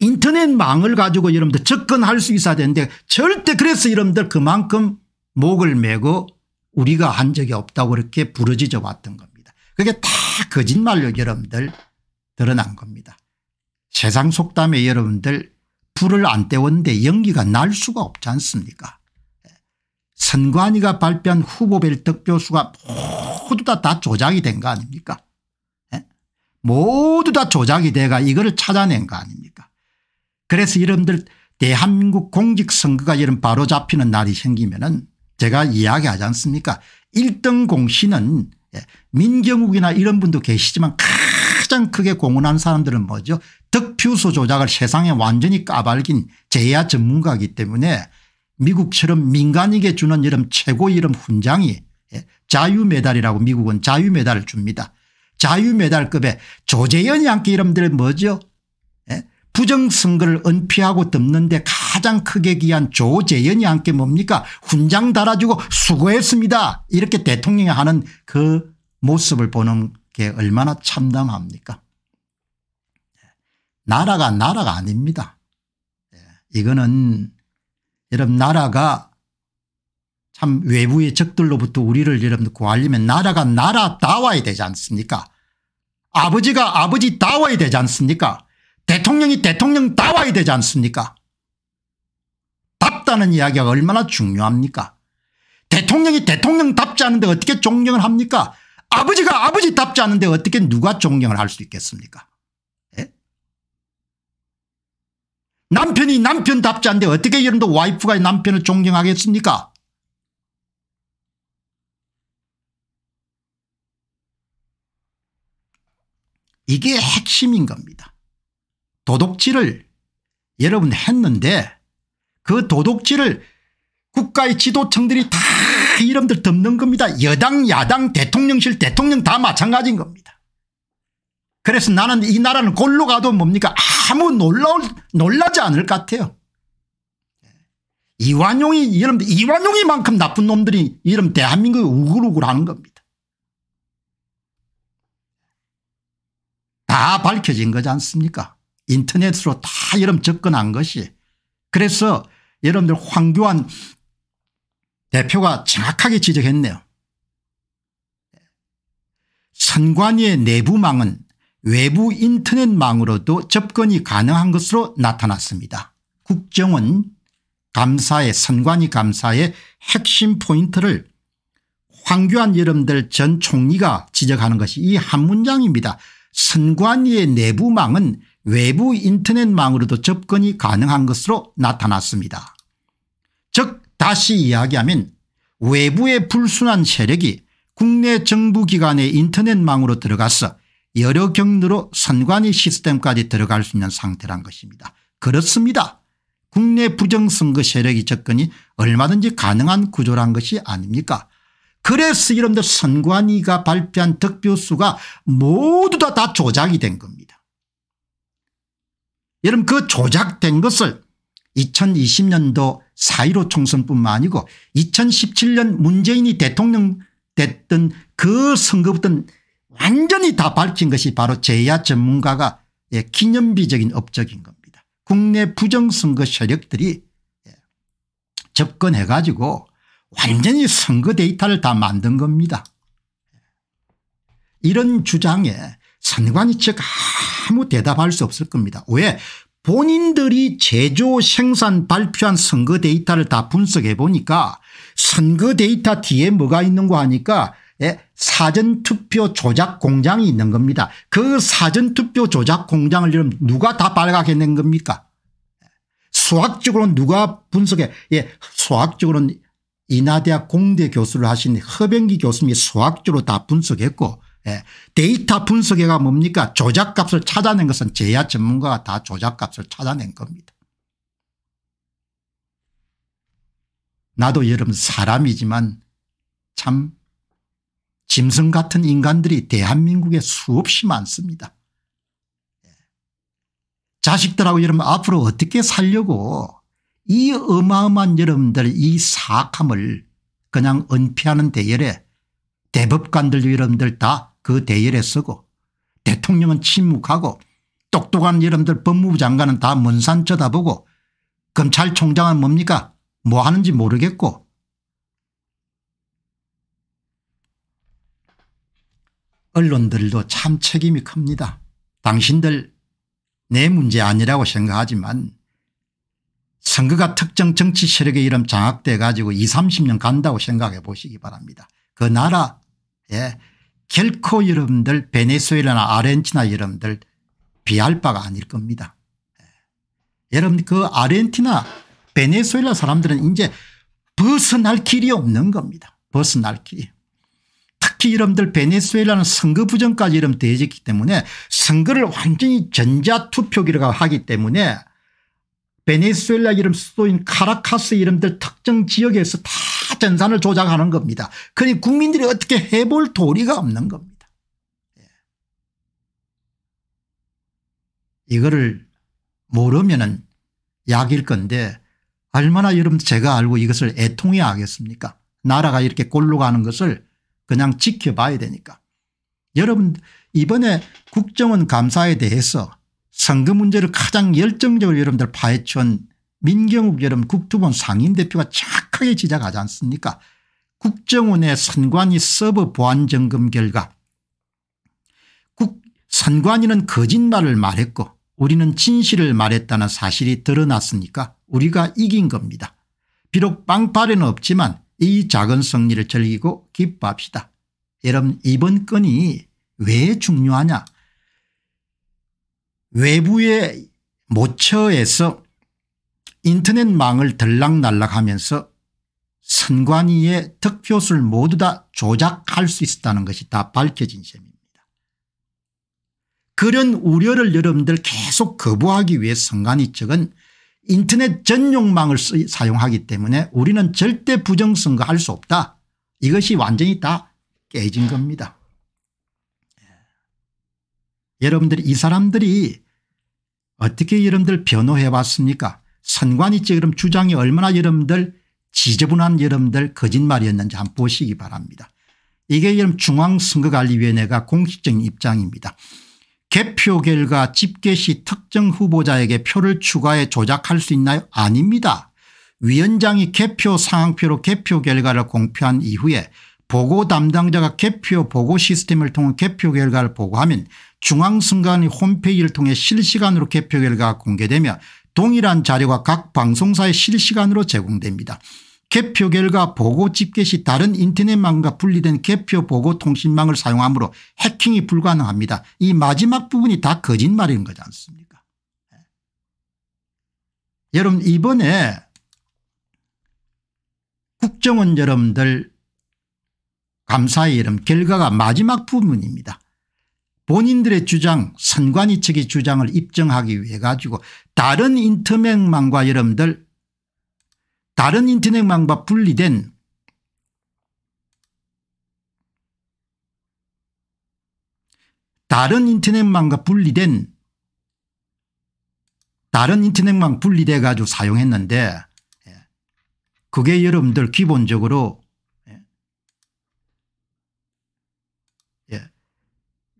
인터넷망을 가지고 여러분들 접근할 수 있어야 되는데 절대 그래서 여러분들 그만큼 목을 메고 우리가 한 적이 없다고 그렇게 부르짖어 왔던 겁니다. 그게 다 거짓말로 여러분들 드러난 겁니다. 세상 속담에 여러분들 불을 안 때웠는데 연기가 날 수가 없지 않습니까 선관위가 발표한 후보별 득표수가 모두 다, 다 조작이 된 거 아닙니까 예? 모두 다 조작이 돼가 이거를 찾아낸 거 아닙니까 그래서 이름들 대한민국 공직선거가 이런 바로잡히는 날이 생기면은 제가 이야기하지 않습니까 1등 공신은 예. 민경욱이나 이런 분도 계시지만 가장 크게 공헌한 사람들은 뭐죠 득표수 조작을 세상에 완전히 까발긴 제야 전문가이기 때문에 미국처럼 민간에게 주는 이름 최고 이름 훈장이 예, 자유메달이라고 미국은 자유메달을 줍니다. 자유메달급의 조재현 양기 이름들 뭐죠? 예, 부정선거를 은폐하고 덮는데 가장 크게 기한 조재현이 함께 뭡니까 훈장 달아주고 수고했습니다 이렇게 대통령이 하는 그 모습을 보는 게 얼마나 참담합니까 예, 나라가 나라가 아닙니다 이거는 여러분 나라가 참 외부의 적들로부터 우리를 여러분 구하려면 나라가 나라다워야 되지 않습니까 아버지가 아버지다워야 되지 않습니까 대통령이 대통령다워야 되지 않습니까 답다는 이야기가 얼마나 중요합니까 대통령이 대통령답지 않은데 어떻게 존경을 합니까 아버지가 아버지답지 않은데 어떻게 누가 존경을 할 수 있겠습니까 남편이 남편답지 않데 어떻게 여러분도 와이프가 남편을 존경하겠습니까 이게 핵심인 겁니다. 도둑질을 여러분 했는데 그 도둑질을 국가의 지도층들이 다 이름들 덮는 겁니다. 여당 야당 대통령실 대통령 다 마찬가지인 겁니다. 그래서 나는 이 나라는 골로 가도 뭡니까 아무 놀라울 놀라지 않을 것 같아요. 이완용이 여러 이완용이만큼 나쁜 놈들이 이러 대한민국에 우글우글하는 겁니다. 다 밝혀진 거지 않습니까 인터넷으로 다이러 접근한 것이 그래서 여러분들 황교안 대표가 정확하게 지적했네요. 선관위의 내부망은 외부 인터넷망으로도 접근이 가능한 것으로 나타났습니다. 국정원 감사의 선관위 감사의 핵심 포인트를 황교안 여러분들 전 총리가 지적하는 것이 이 한 문장입니다. 선관위의 내부망은 외부 인터넷망으로도 접근이 가능한 것으로 나타났습니다. 즉 다시 이야기하면 외부의 불순한 세력이 국내 정부기관의 인터넷망으로 들어가서 여러 경로로 선관위 시스템까지 들어갈 수 있는 상태란 것입니다. 그렇습니다. 국내 부정선거 세력이 접근이 얼마든지 가능한 구조란 것이 아닙니까 그래서 여러분들 선관위가 발표한 득표수가 모두 다, 다 조작이 된 겁니다. 여러분 그 조작된 것을 2020년도 4.15 총선뿐만 아니고 2017년 문재인이 대통령 됐던 그 선거부터 완전히 다 밝힌 것이 바로 제야 전문가가 예, 기념비적인 업적인 겁니다. 국내 부정선거 세력들이 예, 접근해 가지고 완전히 선거 데이터를 다 만든 겁니다. 이런 주장에 선관위 측 아무 대답할 수 없을 겁니다. 왜 본인들이 제조 생산 발표한 선거 데이터를 다 분석해 보니까 선거 데이터 뒤에 뭐가 있는 거 하니까 예, 사전투표 조작 공장이 있는 겁니다. 그 사전투표 조작 공장을 그럼 누가 다 발각해낸 겁니까 수학적으로는 누가 분석해 예, 수학적으로는 인하대학 공대 교수를 하신 허병기 교수님이 수학적으로 다 분석했고 예, 데이터 분석해가 뭡니까 조작값을 찾아낸 것은 제야 전문가가 다 조작값을 찾아낸 겁니다. 나도 여러분 사람이지만 참 짐승 같은 인간들이 대한민국에 수없이 많습니다. 자식들하고 여러분 앞으로 어떻게 살려고 이 어마어마한 여러분들 이 사악함을 그냥 은폐하는 대열에 대법관들 여러분들 다 그 대열에 서고 대통령은 침묵하고 똑똑한 여러분들 법무부 장관은 다 먼산 쳐다보고 검찰총장은 뭡니까 뭐 하는지 모르겠고 언론들도 참 책임이 큽니다. 당신들 내 문제 아니라고 생각하지만 선거가 특정 정치 세력의 이름 장악돼 가지고 20 30년 간다고 생각해 보시기 바랍니다. 그 나라에 결코 여러분들 베네수엘라나 아르헨티나 여러분들 비할 바가 아닐 겁니다. 예. 여러분 그 아르헨티나 베네수엘라 사람들은 이제 벗어날 길이 없는 겁니다. 벗어날 길이. 특히 이름들 베네수엘라는 선거 부정까지 이름 대해졌기 때문에 선거를 완전히 전자투표기로 하기 때문에 베네수엘라 이름 수도인 카라카스 이름들 특정 지역에서 다 전산을 조작하는 겁니다. 그러니 국민들이 어떻게 해볼 도리가 없는 겁니다. 예. 이거를 모르면 약일 건데 얼마나 여러분 제가 알고 이것을 애통해 하겠습니까 나라가 이렇게 골로 가는 것을 그냥 지켜봐야 되니까. 여러분 이번에 국정원 감사에 대해서 선거 문제를 가장 열정적으로 여러분들 파헤쳐온 민경욱 여러분 국토본 상임대표가 착하게 지적하지 않습니까 국정원의 선관위 서버 보안 점검 결과 국 선관위는 거짓말을 말했고 우리는 진실을 말했다는 사실이 드러났으니까 우리가 이긴 겁니다. 비록 빵빠레는 없지만 이 작은 승리를 즐기고 기뻐합시다. 여러분 이번 건이 왜 중요하냐 외부의 모처에서 인터넷망을 들락날락하면서 선관위의 득표수를 모두 다 조작할 수 있었다는 것이 다 밝혀진 셈입니다. 그런 우려를 여러분들 계속 거부하기 위해 선관위 측은 인터넷 전용망을 사용하기 때문에 우리는 절대 부정선거 할 수 없다. 이것이 완전히 다 깨진 겁니다. 예. 여러분들이 이 사람들이 어떻게 여러분들 변호해 왔습니까 선관위적 여러 주장이 얼마나 여러분들 지저분한 여러분들 거짓말이었는지 한번 보시기 바랍니다. 이게 여러분 중앙선거관리위원회가 공식적인 입장입니다. 개표 결과 집계 시 특정 후보자에게 표를 추가해 조작할 수 있나요? 아닙니다. 위원장이 개표 상황표로 개표 결과를 공표한 이후에 보고 담당자가 개표 보고 시스템을 통해 개표 결과를 보고하면 중앙선관위 홈페이지를 통해 실시간으로 개표 결과가 공개되며 동일한 자료가 각 방송사에 실시간으로 제공됩니다. 개표결과 보고 집계시 다른 인터넷망과 분리된 개표 보고 통신망을 사용하므로 해킹이 불가능합니다. 이 마지막 부분이 다 거짓말인 거지 않습니까 예. 여러분 이번에 국정원 여러분들 감사의 여름 결과가 마지막 부분입니다. 본인들의 주장 선관위 측의 주장을 입증하기 위해 가지고 다른 인터넷망과 여러분들 다른 인터넷망과 분리된 다른 인터넷망과 분리된 다른 인터넷망 분리돼 가지고 사용했는데 예. 그게 여러분들 기본적으로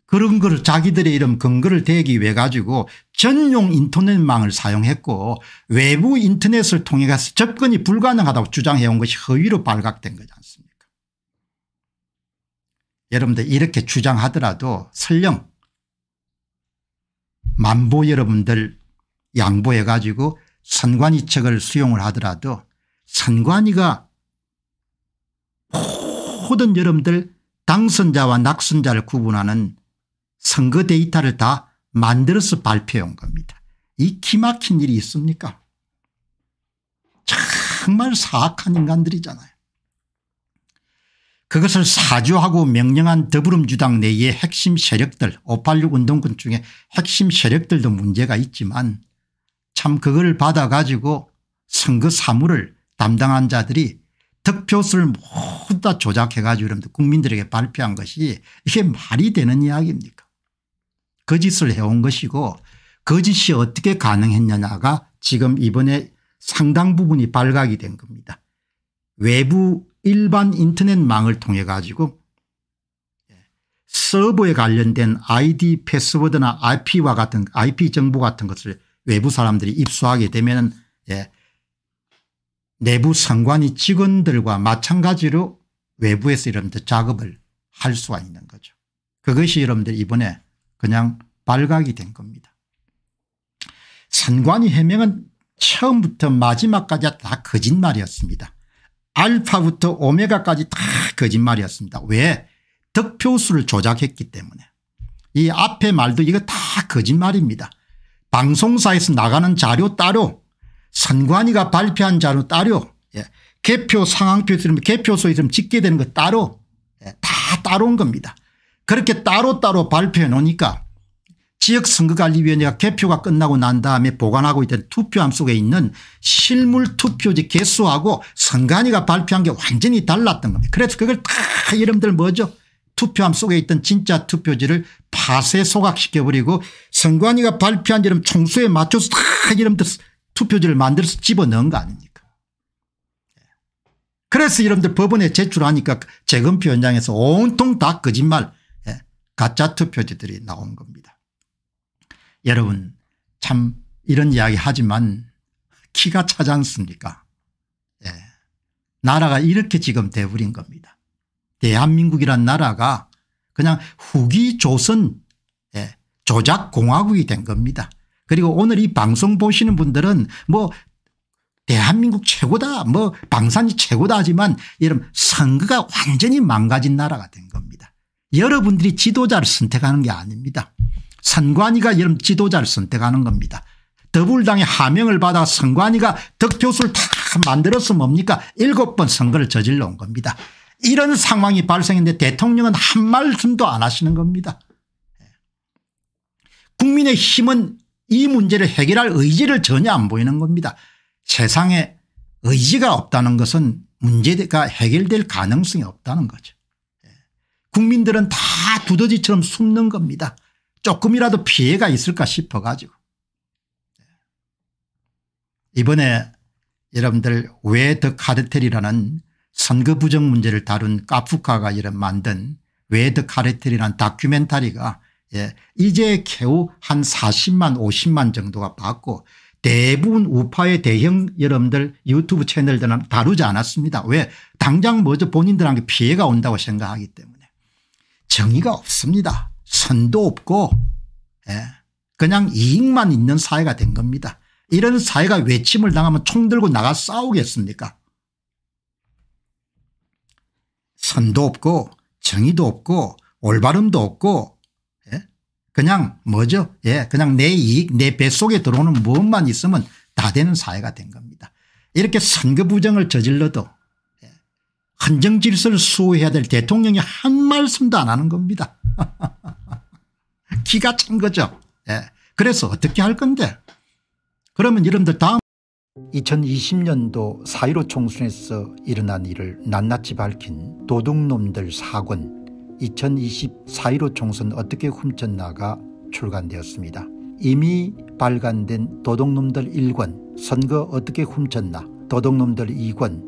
그런 걸 자기들의 이름 근거를 대기 위해 가지고 전용 인터넷망을 사용했고 외부 인터넷을 통해 가서 접근이 불가능하다고 주장해온 것이 허위로 발각된 거지 않습니까 여러분들 이렇게 주장하더라도 설령 만보 여러분들 양보해 가지고 선관위 책을 수용을 하더라도 선관위가 모든 여러분들 당선자와 낙선자를 구분하는 선거 데이터를 다 만들어서 발표한 겁니다. 이 기막힌 일이 있습니까? 정말 사악한 인간들이잖아요. 그것을 사주하고 명령한 더불어주당 내의 핵심 세력들 586 운동권 중에 핵심 세력들도 문제가 있지만 참 그걸 받아가지고 선거 사무를 담당한 자들이 득표수를 모두 다 조작해가지고 국민들에게 발표한 것이 이게 말이 되는 이야기입니까 거짓을 그 해온 것이고 거짓이 그 어떻게 가능했느냐가 지금 이번에 상당 부분이 발각이 된 겁니다. 외부 일반 인터넷망을 통해 가지고 예, 서버에 관련된 아이디 패스워드나 IP와 같은 IP 정보 같은 것을 외부 사람들이 입수하게 되면 예, 내부 상관이 직원들과 마찬가지로 외부에서 이런 작업을 할 수가 있는 거죠. 그것이 여러분들 이번에 그냥 발각이 된 겁니다. 선관위 해명은 처음부터 마지막까지 다 거짓말이었습니다. 알파부터 오메가까지 다 거짓말이었습니다. 왜? 득표수를 조작했기 때문에. 이 앞에 말도 이거 다 거짓말입니다. 방송사에서 나가는 자료 따로 선관위가 발표한 자료 따로 예. 개표 상황표 있으면 개표소 있으면 집계되는 거 따로 예. 다 따로 온 겁니다. 그렇게 따로따로 발표해 놓으니까 지역선거관리위원회가 개표가 끝나고 난 다음에 보관하고 있던 투표함 속에 있는 실물 투표지 개수하고 선관위가 발표한 게 완전히 달랐던 겁니다. 그래서 그걸 다 여러분들 뭐죠 투표함 속에 있던 진짜 투표지를 파쇄 소각시켜버리고 선관위가 발표한 여름 총수에 맞춰서 다 여러분들 투표지를 만들어서 집어넣은 거 아닙니까 그래서 여러분들 법원에 제출하니까 재검표 현장에서 온통 다 거짓말 가짜 투표지들이 나온 겁니다. 여러분 참 이런 이야기 하지만 키가 차지 않습니까 예. 나라가 이렇게 지금 돼버린 겁니다. 대한민국이란 나라가 그냥 후기 조선 예. 조작공화국이 된 겁니다. 그리고 오늘 이 방송 보시는 분들은 뭐 대한민국 최고다 뭐 방산이 최고다 하지만 이런 선거가 완전히 망가진 나라가 된 겁니다. 여러분들이 지도자를 선택하는 게 아닙니다. 선관위가 여러분 지도자를 선택하는 겁니다. 더불당의 하명을 받아 선관위가 득표수를 다 만들어서 뭡니까 일곱 번 선거를 저질러 온 겁니다. 이런 상황이 발생했는데 대통령은 한 말씀도 안 하시는 겁니다. 국민의힘은 이 문제를 해결할 의지를 전혀 안 보이는 겁니다. 세상에 의지가 없다는 것은 문제가 해결될 가능성이 없다는 거죠. 국민들은 다 두더지처럼 숨는 겁니다. 조금이라도 피해가 있을까 싶어 가지고. 이번에 여러분들 왜더 카르텔이라는 선거 부정 문제를 다룬 카프카가 이런 만든 왜더 카르텔이라는 다큐멘터리가 예, 이제 겨우 한 40만 50만 정도가 받고 대부분 우파의 대형 여러분들 유튜브 채널들은 다루지 않았습니다. 왜 당장 먼저 본인들한테 피해가 온다고 생각하기 때문에. 정의가 없습니다. 선도 없고 예. 그냥 이익만 있는 사회가 된 겁니다. 이런 사회가 외침을 당하면 총 들고 나가 싸우겠습니까 선도 없고 정의도 없고 올바름도 없고 예? 그냥 뭐죠 예, 그냥 내 이익 내 뱃속에 들어오는 무엇만 있으면 다 되는 사회가 된 겁니다. 이렇게 선거 부정을 저질러도 한정 질서를 수호해야 될 대통령이 한 말씀도 안 하는 겁니다. 기가 찬 거죠. 예. 그래서 어떻게 할 건데 그러면 여러분들 다음 2020년도 4.15 총선에서 일어난 일을 낱낱이 밝힌 도둑놈들 사권2020 4.15 총선 어떻게 훔쳤나가 출간되었습니다. 이미 발간된 도둑놈들 1권 선거 어떻게 훔쳤나 도둑놈들 2권